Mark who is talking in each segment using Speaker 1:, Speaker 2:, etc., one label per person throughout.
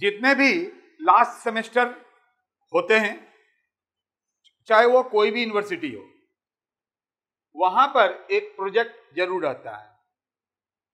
Speaker 1: जितने भी last semester होते हैं चाहे वो कोई भी यूनिवर्सिटी हो वहां पर एक प्रोजेक्ट जरूर रहता है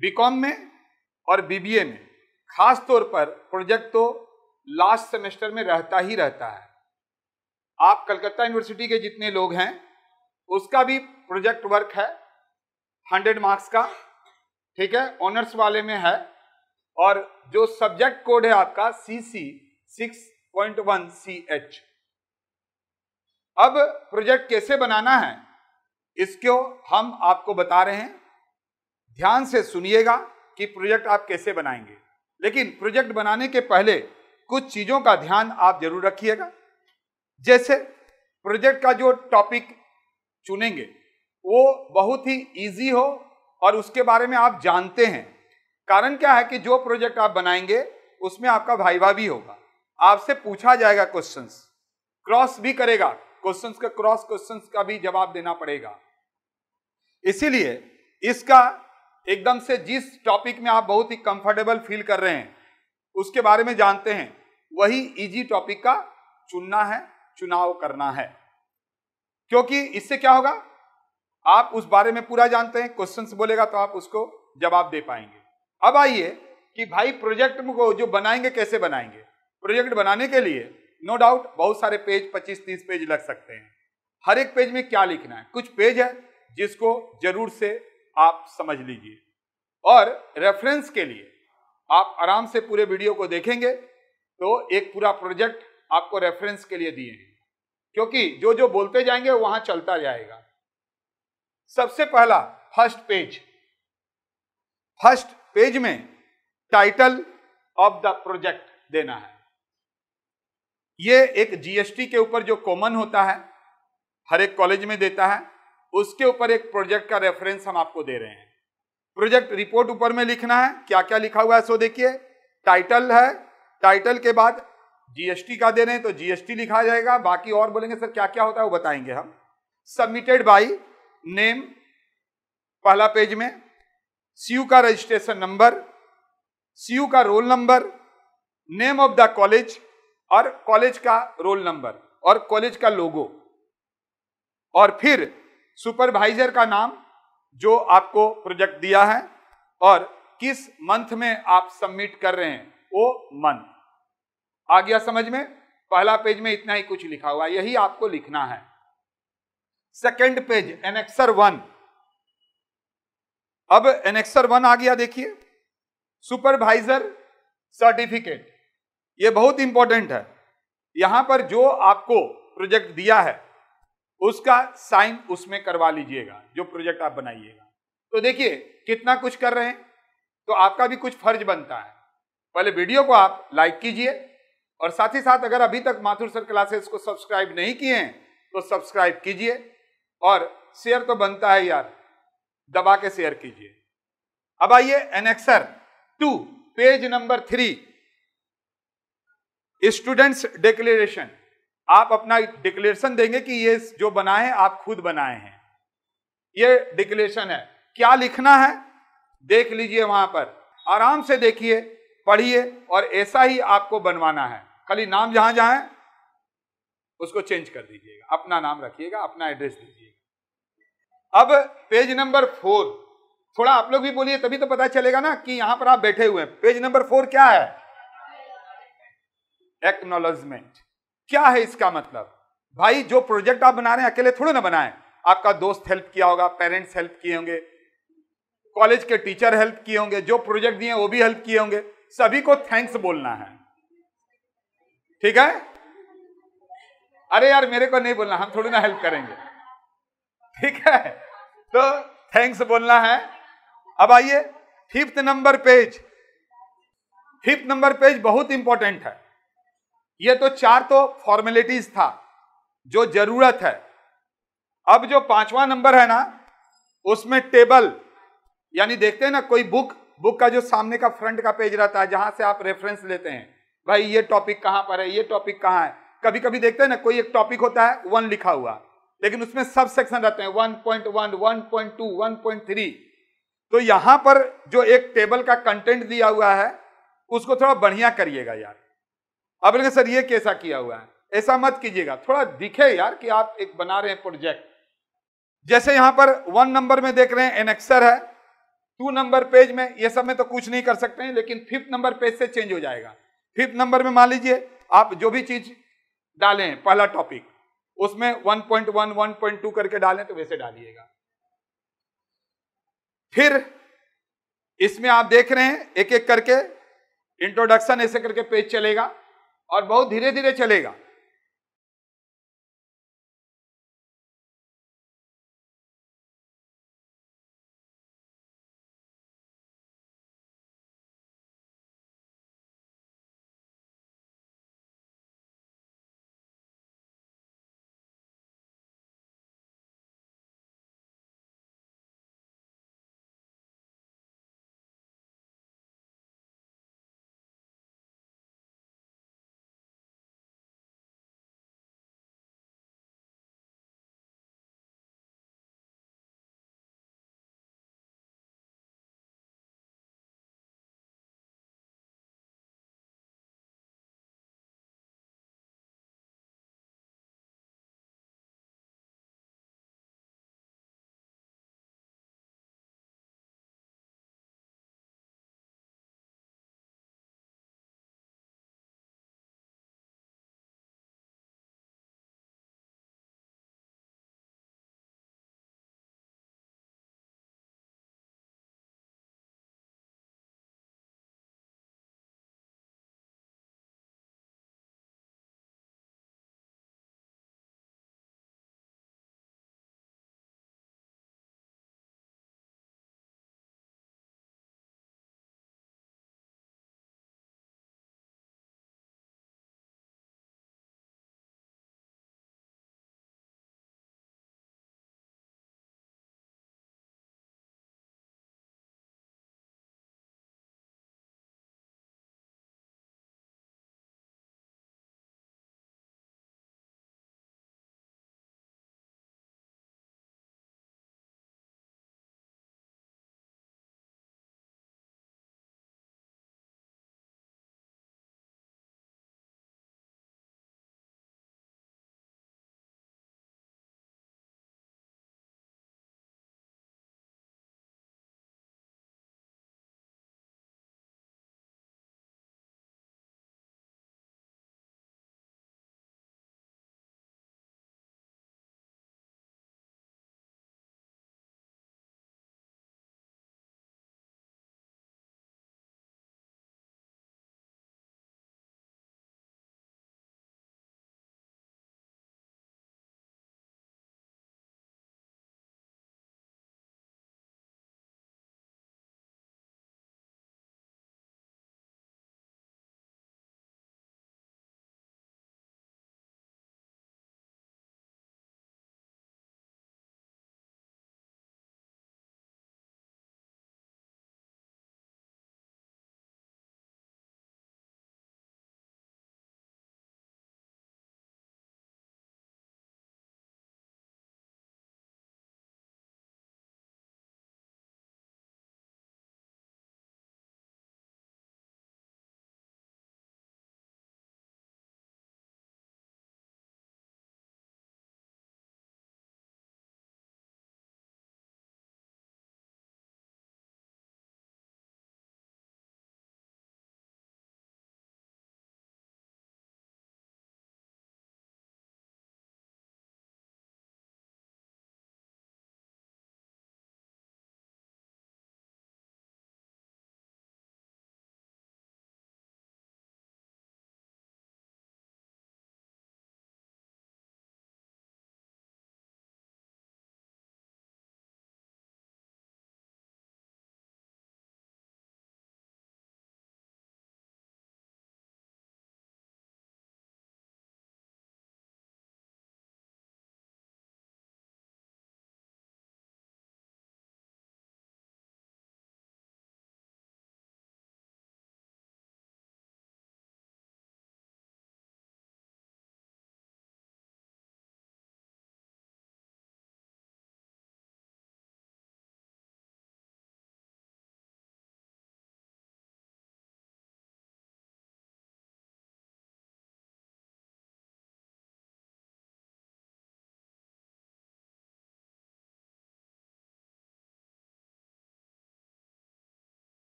Speaker 1: बीकॉम में और बीबीए में खास तौर पर प्रोजेक्ट तो लास्ट सेमेस्टर में रहता ही रहता है आप कलकत्ता यूनिवर्सिटी के जितने लोग हैं उसका भी प्रोजेक्ट वर्क है हंड्रेड मार्क्स का ठीक है ऑनर्स वाले में है और जो सब्जेक्ट कोड है आपका C C six point one C H अब प्रोजेक्ट कैसे बनाना है इसको हम आपको बता रहे हैं ध्यान से सुनिएगा कि प्रोजेक्ट आप कैसे बनाएंगे लेकिन प्रोजेक्ट बनाने के पहले कुछ चीज़ों का ध्यान आप जरूर रखिएगा जैसे प्रोजेक्ट का जो टॉपिक चुनेंगे वो बहुत ही इजी हो और उसके बारे में आप जानते हैं कारण क्या है कि जो प्रोजेक्ट आप बनाएंगे उसमें आपका भाईवा भी होगा आपसे पूछा जाएगा क्वेश्चंस क्रॉस भी करेगा क्वेश्चंस का क्रॉस क्वेश्चंस का भी जवाब देना पड़ेगा इसीलिए इसका एकदम से जिस टॉपिक में आप बहुत ही कंफर्टेबल फील कर रहे हैं उसके बारे में जानते हैं वही इजी टॉपिक का चुनना है चुनाव करना है क्योंकि इससे क्या होगा आप उस बारे में पूरा जानते हैं क्वेश्चंस बोलेगा तो आप उसको जवाब दे पाएंगे अब आइए कि भाई प्रोजेक्ट को जो बनाएंगे कैसे बनाएंगे प्रोजेक्ट बनाने के लिए नो डाउट बहुत सारे पेज 25-30 पेज लग सकते हैं हर एक पेज में क्या लिखना है कुछ पेज है जिसको जरूर से आप समझ लीजिए और रेफरेंस के लिए आप आराम से पूरे वीडियो को देखेंगे तो एक पूरा प्रोजेक्ट आपको रेफरेंस के लिए दिए हैं क्योंकि जो जो बोलते जाएंगे वहां चलता जाएगा सबसे पहला फर्स्ट पेज फर्स्ट पेज में टाइटल ऑफ द प्रोजेक्ट देना है ये एक जीएसटी के ऊपर जो कॉमन होता है हर एक कॉलेज में देता है उसके ऊपर एक प्रोजेक्ट का रेफरेंस हम आपको दे रहे हैं प्रोजेक्ट रिपोर्ट ऊपर में लिखना है क्या क्या लिखा हुआ है सो देखिए टाइटल है टाइटल के बाद जीएसटी का दे रहे हैं तो जीएसटी लिखा जाएगा बाकी और बोलेंगे सर क्या क्या होता है वो बताएंगे हम सबमिटेड बाई नेम पहला पेज में सीयू का रजिस्ट्रेशन नंबर सीयू का roll number name of the college और कॉलेज का रोल नंबर और कॉलेज का लोगो और फिर सुपरवाइजर का नाम जो आपको प्रोजेक्ट दिया है और किस मंथ में आप सबमिट कर रहे हैं वो मंथ आ गया समझ में पहला पेज में इतना ही कुछ लिखा हुआ यही आपको लिखना है सेकेंड पेज एनेक्सर वन अब एनेक्सर वन आ गया देखिए सुपरवाइजर सर्टिफिकेट ये बहुत इंपॉर्टेंट है यहां पर जो आपको प्रोजेक्ट दिया है उसका साइन उसमें करवा लीजिएगा जो प्रोजेक्ट आप बनाइएगा तो देखिए कितना कुछ कर रहे हैं तो आपका भी कुछ फर्ज बनता है पहले वीडियो को आप लाइक कीजिए और साथ ही साथ अगर अभी तक माथुर सर क्लासेस को सब्सक्राइब नहीं किए हैं तो सब्सक्राइब कीजिए और शेयर तो बनता है यार दबा के शेयर कीजिए अब आइए annexure two page number three students declaration आप अपना डिक्लेरेशन देंगे कि ये जो बनाए हैं आप खुद बनाए हैं ये डिक्लेरेशन है क्या लिखना है देख लीजिए वहां पर आराम से देखिए पढ़िए और ऐसा ही आपको बनवाना है खाली नाम जहां जहां है उसको चेंज कर दीजिएगा अपना नाम रखिएगा अपना एड्रेस दीजिए अब पेज नंबर फोर थोड़ा आप लोग भी बोलिए तभी तो पता चलेगा ना कि यहां पर आप बैठे हुए हैं पेज नंबर फोर क्या है एक्नोलॉजमेंट क्या है इसका मतलब भाई जो प्रोजेक्ट आप बना रहे हैं अकेले थोड़े ना बनाए आपका दोस्त हेल्प किया होगा पेरेंट्स हेल्प किए होंगे कॉलेज के टीचर हेल्प किए होंगे जो प्रोजेक्ट दिए वो भी हेल्प किए होंगे सभी को थैंक्स बोलना है ठीक है अरे यार मेरे को नहीं बोलना हम थोड़ी ना हेल्प करेंगे ठीक है तो थैंक्स बोलना है अब आइए fifth number page fifth number page बहुत इंपॉर्टेंट है ये तो चार तो फॉर्मेलिटीज था जो जरूरत है अब जो पांचवा नंबर है ना उसमें टेबल यानी देखते हैं ना कोई बुक बुक का जो सामने का फ्रंट का पेज रहता है जहां से आप रेफरेंस लेते हैं भाई ये टॉपिक कहां पर है ये टॉपिक कहां है कभी कभी देखते हैं ना कोई एक टॉपिक होता है वन लिखा हुआ लेकिन उसमें सब सेक्शन रहते हैं one point one one point two one point three तो यहां पर जो एक टेबल का कंटेंट दिया हुआ है उसको थोड़ा बढ़िया करिएगा यार अब लेकिन सर ये कैसा किया हुआ है ऐसा मत कीजिएगा थोड़ा दिखे यार कि आप एक बना रहे हैं प्रोजेक्ट जैसे यहां पर वन नंबर में देख रहे हैं एनएक्सर है टू नंबर पेज में ये सब में तो कुछ नहीं कर सकते हैं लेकिन फिफ्थ नंबर पेज से चेंज हो जाएगा फिफ्थ नंबर में मान लीजिए आप जो भी चीज डालें पहला टॉपिक उसमें 1.1 1.2 करके डालें तो वैसे डालिएगा फिर इसमें आप देख रहे हैं एक एक करके इंट्रोडक्शन ऐसे करके पेज चलेगा और बहुत धीरे धीरे चलेगा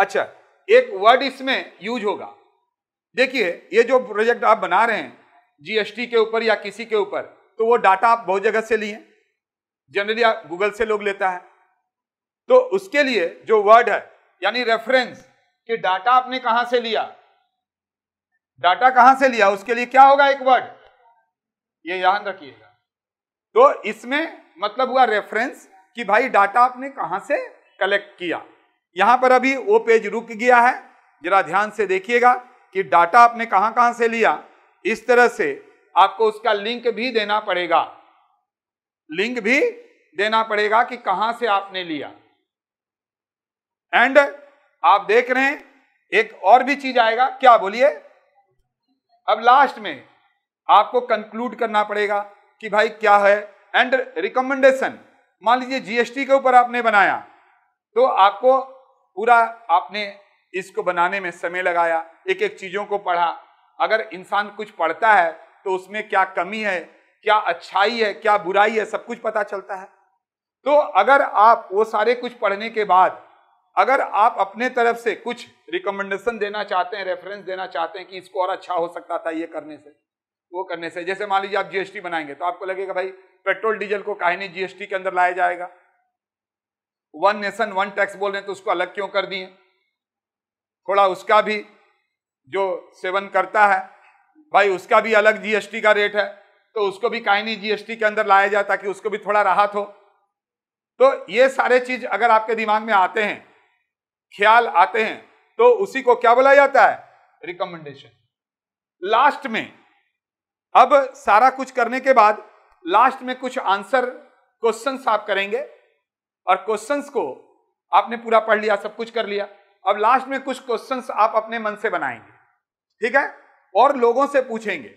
Speaker 1: अच्छा एक वर्ड इसमें यूज होगा देखिए ये जो प्रोजेक्ट आप बना रहे हैं जीएसटी के ऊपर या किसी के ऊपर तो वो डाटा आप बहुत जगह से लिए जनरली आप गूगल से लोग लेता है तो उसके लिए जो वर्ड है यानी रेफरेंस कि डाटा आपने कहां से लिया डाटा कहां से लिया उसके लिए क्या होगा एक वर्ड ये याद रखिएगा तो इसमें मतलब हुआ रेफरेंस कि भाई डाटा आपने कहां से कलेक्ट किया यहां पर अभी वो पेज रुक गया है जरा ध्यान से देखिएगा कि डाटा आपने कहां कहां से लिया इस तरह से आपको उसका लिंक भी देना पड़ेगा लिंक भी देना पड़ेगा कि कहां से आपने लिया एंड आप देख रहे हैं एक और भी चीज आएगा क्या बोलिए अब लास्ट में आपको कंक्लूड करना पड़ेगा कि भाई क्या है एंड रिकमेंडेशन मान लीजिए जीएसटी के ऊपर आपने बनाया तो आपको पूरा आपने इसको बनाने में समय लगाया एक एक चीज़ों को पढ़ा अगर इंसान कुछ पढ़ता है तो उसमें क्या कमी है क्या अच्छाई है क्या बुराई है सब कुछ पता चलता है तो अगर आप वो सारे कुछ पढ़ने के बाद अगर आप अपने तरफ से कुछ रिकमेंडेशन देना चाहते हैं रेफरेंस देना चाहते हैं कि इसको और अच्छा हो सकता था ये करने से वो करने से जैसे मान लीजिए आप जीएसटी बनाएंगे तो आपको लगेगा भाई पेट्रोल डीजल को काहे नहीं जीएसटी के अंदर लाया जाएगा वन नेशन वन टैक्स बोल रहे हैं तो उसको अलग क्यों कर दिए थोड़ा उसका भी जो सेवन करता है भाई उसका भी अलग जीएसटी का रेट है तो उसको भी कायनी नहीं जीएसटी के अंदर लाया जाए ताकि उसको भी थोड़ा राहत हो तो ये सारे चीज अगर आपके दिमाग में आते हैं ख्याल आते हैं तो उसी को क्या बोला जाता है रिकमेंडेशन लास्ट में अब सारा कुछ करने के बाद लास्ट में कुछ आंसर क्वेश्चन आप करेंगे और क्वेश्चंस को आपने पूरा पढ़ लिया सब कुछ कर लिया अब लास्ट में कुछ क्वेश्चंस आप अपने मन से बनाएंगे ठीक है और लोगों से पूछेंगे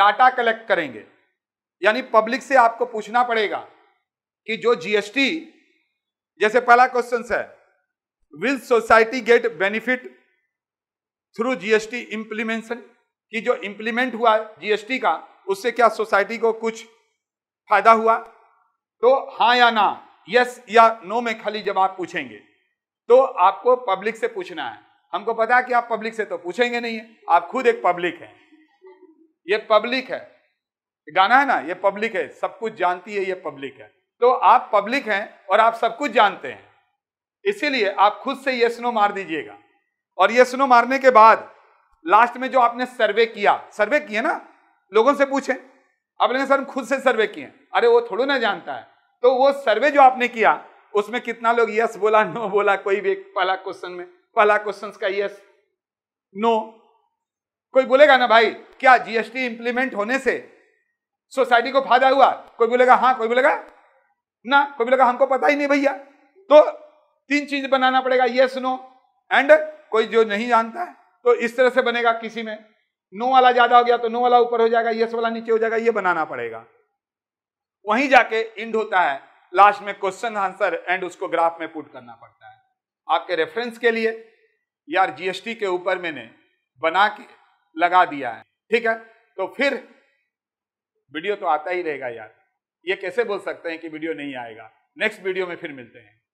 Speaker 1: डाटा कलेक्ट करेंगे यानी पब्लिक से आपको पूछना पड़ेगा कि जो जीएसटी जैसे पहला क्वेश्चन है will society get benefit through GST implementation कि जो इंप्लीमेंट हुआ जीएसटी का उससे क्या सोसाइटी को कुछ फायदा हुआ तो हाँ या ना यस या नो में खाली जवाब पूछेंगे तो आपको पब्लिक से पूछना है हमको पता है कि आप पब्लिक से तो पूछेंगे नहीं आप खुद एक पब्लिक हैं ये पब्लिक है गाना है ना ये पब्लिक है सब कुछ जानती है ये पब्लिक है तो आप पब्लिक हैं और आप सब कुछ जानते हैं इसीलिए आप खुद से यस नो मार दीजिएगा और यस नो मारने के बाद लास्ट में जो आपने सर्वे किया सर्वे किए ना लोगों से पूछे आप सर हम खुद से सर्वे किए अरे वो थोड़ा ना जानता है तो वो सर्वे जो आपने किया उसमें कितना लोग यस बोला नो बोला कोई भी पहला क्वेश्चन में पहला क्वेश्चन का यस नो कोई बोलेगा ना भाई क्या जीएसटी इंप्लीमेंट होने से सोसाइटी को फायदा हुआ कोई बोलेगा हाँ कोई बोलेगा ना कोई बोलेगा हमको पता ही नहीं भैया तो तीन चीज बनाना पड़ेगा यस नो एंड कोई जो नहीं जानता है तो इस तरह से बनेगा किसी में नो वाला ज्यादा हो गया तो नो वाला ऊपर हो जाएगा यस वाला नीचे हो जाएगा ये बनाना पड़ेगा वहीं जाके इंड होता है लास्ट में क्वेश्चन आंसर एंड उसको ग्राफ में पुट करना पड़ता है आपके रेफरेंस के लिए यार जीएसटी के ऊपर मैंने बना के लगा दिया है ठीक है तो फिर वीडियो तो आता ही रहेगा यार ये कैसे बोल सकते हैं कि वीडियो नहीं आएगा नेक्स्ट वीडियो में फिर मिलते हैं